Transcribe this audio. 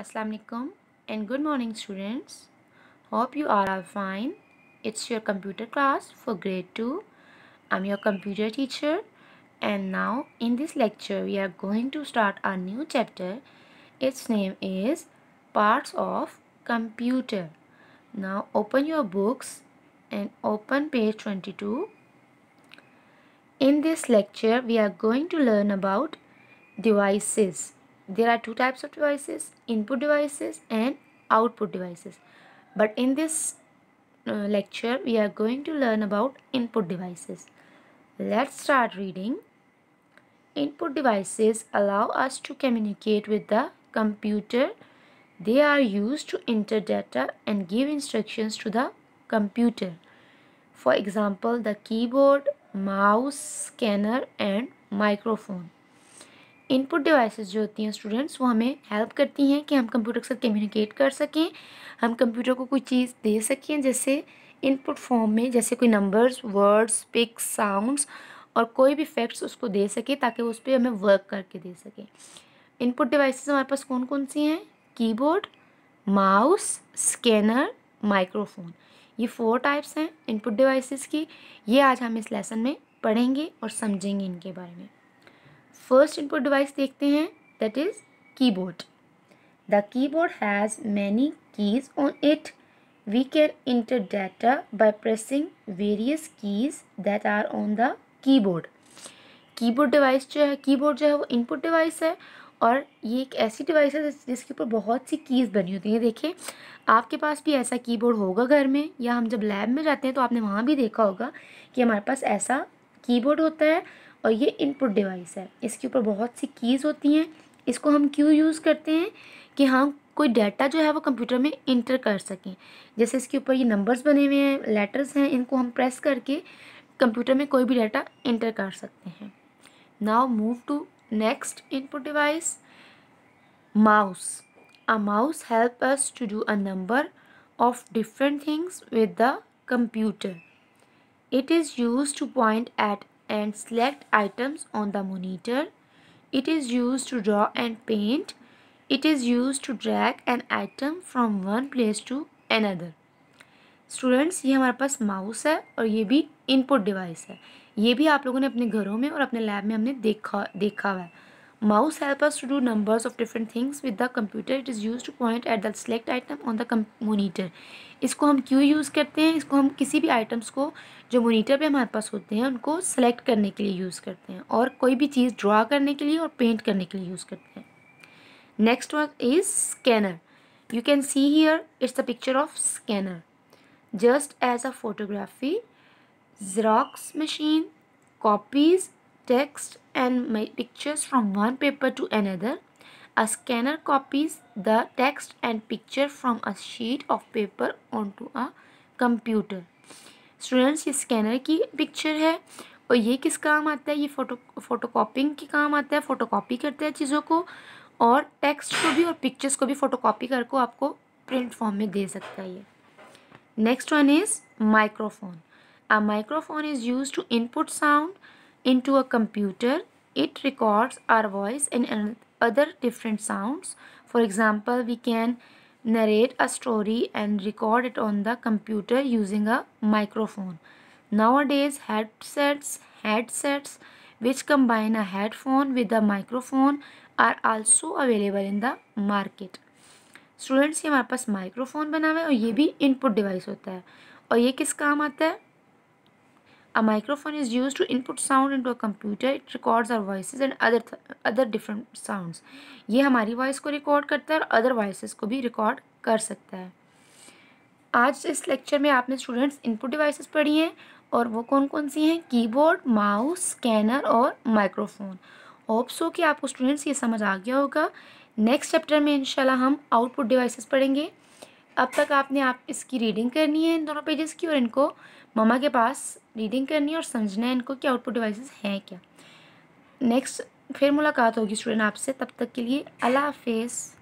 Assalamualaikum alaikum and good morning students. Hope you are all fine. It's your computer class for grade 2. I'm your computer teacher and now in this lecture we are going to start a new chapter. Its name is Parts of Computer. Now open your books and open page 22. In this lecture we are going to learn about devices there are two types of devices input devices and output devices but in this uh, lecture we are going to learn about input devices let's start reading input devices allow us to communicate with the computer they are used to enter data and give instructions to the computer for example the keyboard mouse scanner and microphone input devices जो होती हैं students वो हमें help करती हैं कि हम computer के साथ कम्युनिकेट कर सकें हम कंप्यूटर को कोई चीज़ दे सकें जैसे इनपुट फॉर्म में जैसे कोई नंबर्स वर्ड्स पिक्स साउंड्स और कोई भी फैक्ट्स उसको दे सके ताकि उस पर हमें वर्क करके दे सके इनपुट डिवाइसेस हमारे पास कौन कौन सी हैं कीबोर्ड माउस स्कैनर माइक्रोफोन ये फोर टाइप्स हैं इनपुट डिवाइसेस की ये आज हम इस लेसन में पढ़ेंगे और समझेंगे इनके बारे में फर्स्ट इनपुट डिवाइस देखते हैं that is keyboard the keyboard has many keys on it we can enter data by pressing various keys that are on the keyboard keyboard device जो है कीबोर्ड जो है वो इनपुट डिवाइस है और ये एक ऐसी डिवाइस है जिसके ऊपर बहुत सी कीज़ बनी होती हैं देखिए आपके पास भी ऐसा कीबोर्ड होगा घर में या हम जब लैब में जाते हैं तो आपने वहाँ भी देखा होगा कि हमारे पास ऐसा कीबोर्ड होता है और ये इनपुट डिवाइस है इसके ऊपर बहुत सी कीज़ होती हैं इसको हम क्यों यूज़ करते हैं कि हम हाँ, कोई डाटा जो है वो कंप्यूटर में इंटर कर सकें जैसे इसके ऊपर ये नंबर्स बने हुए हैं लेटर्स हैं इनको हम प्रेस करके कंप्यूटर में कोई भी डाटा इंटर कर सकते हैं now move to next input device mouse a mouse help us to do a number of different things with the computer it is use to point at and select items on the monitor. It is used to draw and paint. It is used to drag an item from one place to another. Students ये हमारे पास mouse है और ये भी input device है ये भी आप लोगों ने अपने घरों में और अपने लैब में हमने देखा देखा हुआ है mouse help us to do numbers of different things with the computer it is used to point at the select item on the monitor इसको हम क्यों यूज़ करते हैं इसको हम किसी भी आइटम्स को जो मोनीटर पे हमारे पास होते हैं उनको सेलेक्ट करने के लिए यूज़ करते हैं और कोई भी चीज़ ड्रा करने के लिए और पेंट करने के लिए यूज़ करते हैं next one is scanner you can see here it's the picture of scanner just as a photography xerox machine copies text and make pictures from one paper to another. A scanner copies the text and picture from a sheet of paper onto a computer. Students ये scanner की picture है और ये किस काम आता है ये फ़ोटो फोटो कापिंग के काम आता है फ़ोटो कापी करते हैं चीज़ों को और टेक्स्ट को भी और पिक्चर्स को भी फ़ोटो कापी करके आपको प्रिंट फॉर्म में दे सकता है ये next one is microphone a microphone is use to input sound into a computer, it records our voice and other different sounds. For example, we can narrate a story and record it on the computer using a microphone. Nowadays, headsets, headsets which combine a headphone with a microphone are also available in the market. Students ये हमारे पास microphone बना हुआ है और ये भी input device होता है और ये किस काम आता है A microphone is used to input sound into a computer. It records our voices and other other different sounds. ये हमारी voice को record करता है और other voices को भी record कर सकता है आज इस लेक्चर में आपने स्टूडेंट्स इनपुट डिवाइसेस पढ़ी हैं और वो कौन कौन सी हैं कीबोर्ड माउस स्कैनर और माइक्रोफोन होप सो कि आपको स्टूडेंट्स ये समझ आ गया होगा नेक्स्ट चैप्टर में इंशाल्लाह हम आउटपुट डिवाइसेस पढ़ेंगे अब तक आपने आप इसकी रीडिंग करनी है इन दोनों पेजेस की और इनको मम्मा के पास रीडिंग करनी है और समझना है इनको कि आउटपुट डिवाइसेस हैं क्या नेक्स्ट फिर मुलाकात होगी स्टूडेंट आपसे तब तक के लिए अल्लाह हाफिज़